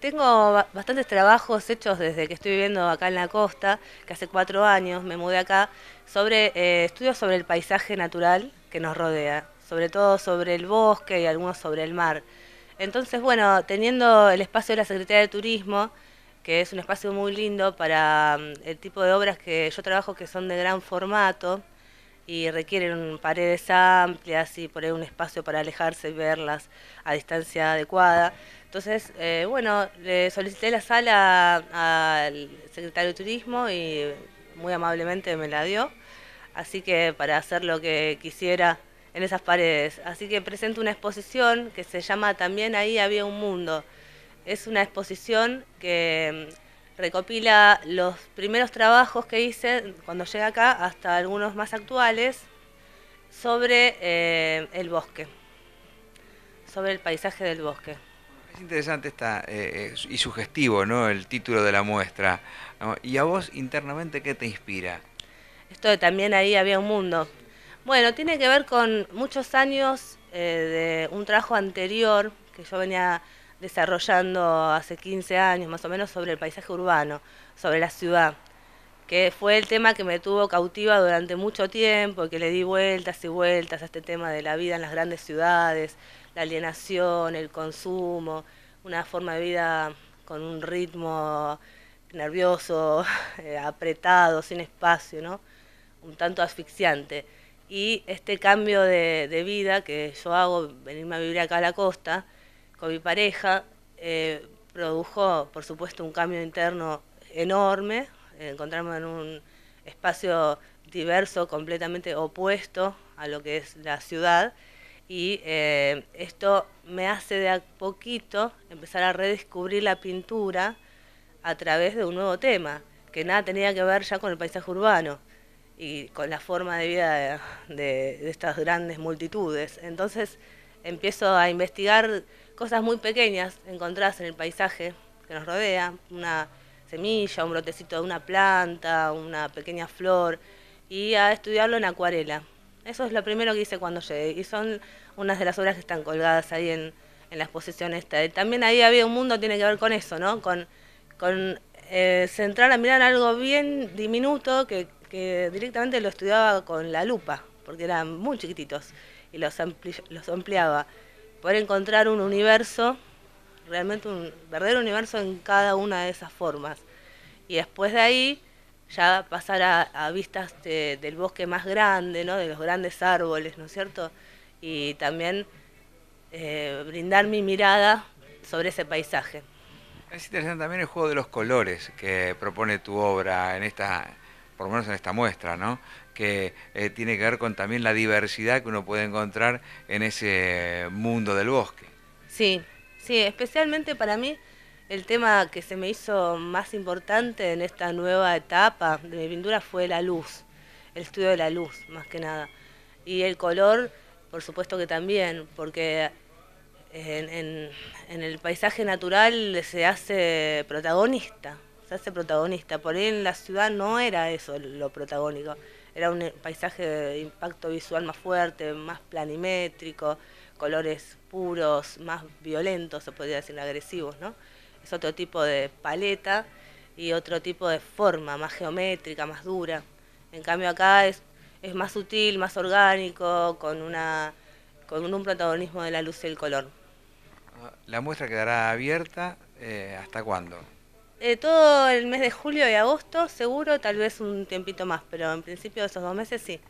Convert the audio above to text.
Tengo bastantes trabajos hechos desde que estoy viviendo acá en la costa, que hace cuatro años me mudé acá, sobre eh, estudios sobre el paisaje natural que nos rodea, sobre todo sobre el bosque y algunos sobre el mar. Entonces, bueno, teniendo el espacio de la Secretaría de Turismo, que es un espacio muy lindo para mm, el tipo de obras que yo trabajo que son de gran formato, y requieren paredes amplias y por ahí un espacio para alejarse y verlas a distancia adecuada. Entonces, eh, bueno, le solicité la sala al secretario de Turismo y muy amablemente me la dio, así que para hacer lo que quisiera en esas paredes. Así que presento una exposición que se llama También ahí había un mundo. Es una exposición que recopila los primeros trabajos que hice cuando llegué acá, hasta algunos más actuales, sobre eh, el bosque, sobre el paisaje del bosque. Es interesante está eh, eh, y sugestivo ¿no? el título de la muestra. ¿Y a vos internamente qué te inspira? Esto de también ahí había un mundo. Bueno, tiene que ver con muchos años de un trabajo anterior que yo venía desarrollando hace 15 años más o menos sobre el paisaje urbano, sobre la ciudad, que fue el tema que me tuvo cautiva durante mucho tiempo, que le di vueltas y vueltas a este tema de la vida en las grandes ciudades, la alienación, el consumo, una forma de vida con un ritmo nervioso, eh, apretado, sin espacio, un tanto asfixiante. Y este cambio de, de vida que yo hago, venirme a vivir acá a la costa, con mi pareja, eh, produjo, por supuesto, un cambio interno enorme. encontramos en un espacio diverso, completamente opuesto a lo que es la ciudad. Y eh, esto me hace de a poquito empezar a redescubrir la pintura a través de un nuevo tema, que nada tenía que ver ya con el paisaje urbano y con la forma de vida de, de estas grandes multitudes. Entonces empiezo a investigar cosas muy pequeñas encontradas en el paisaje que nos rodea, una semilla, un brotecito de una planta, una pequeña flor, y a estudiarlo en acuarela. Eso es lo primero que hice cuando llegué, y son unas de las obras que están colgadas ahí en, la exposición esta. también ahí había un mundo que tiene que ver con eso, ¿no? Con, eh, centrar a mirar algo bien diminuto que, directamente lo estudiaba con la lupa, porque eran muy chiquititos, y los, ampli los ampliaba poder encontrar un universo, realmente un verdadero universo en cada una de esas formas. Y después de ahí ya pasar a, vistas del bosque más grande, de los grandes árboles, ¿no es cierto? Y también eh, brindar mi mirada sobre ese paisaje. Es interesante también el juego de los colores que propone tu obra en esta por lo menos en esta muestra, ¿no? que eh, tiene que ver con también la diversidad que uno puede encontrar en ese mundo del bosque. Sí, sí, especialmente para mí el tema que se me hizo más importante en esta nueva etapa de mi pintura fue la luz, el estudio de la luz, más que nada. Y el color, por supuesto que también, porque en el paisaje natural se hace protagonista se hace protagonista. Por él en la ciudad no era eso lo protagónico, era un eh, paisaje de impacto visual más fuerte, más planimétrico, colores puros, más violentos, se podría decir, agresivos, ¿no? Es otro tipo de paleta y otro tipo de forma, más geométrica, más dura. En cambio acá es, es más sutil, más orgánico, con, una, con un protagonismo de la luz y el color. Ah, la muestra quedará abierta eh, hasta cuándo? Eh, todo el mes de julio y agosto, seguro, tal vez un tiempito más, pero en principio esos dos meses sí.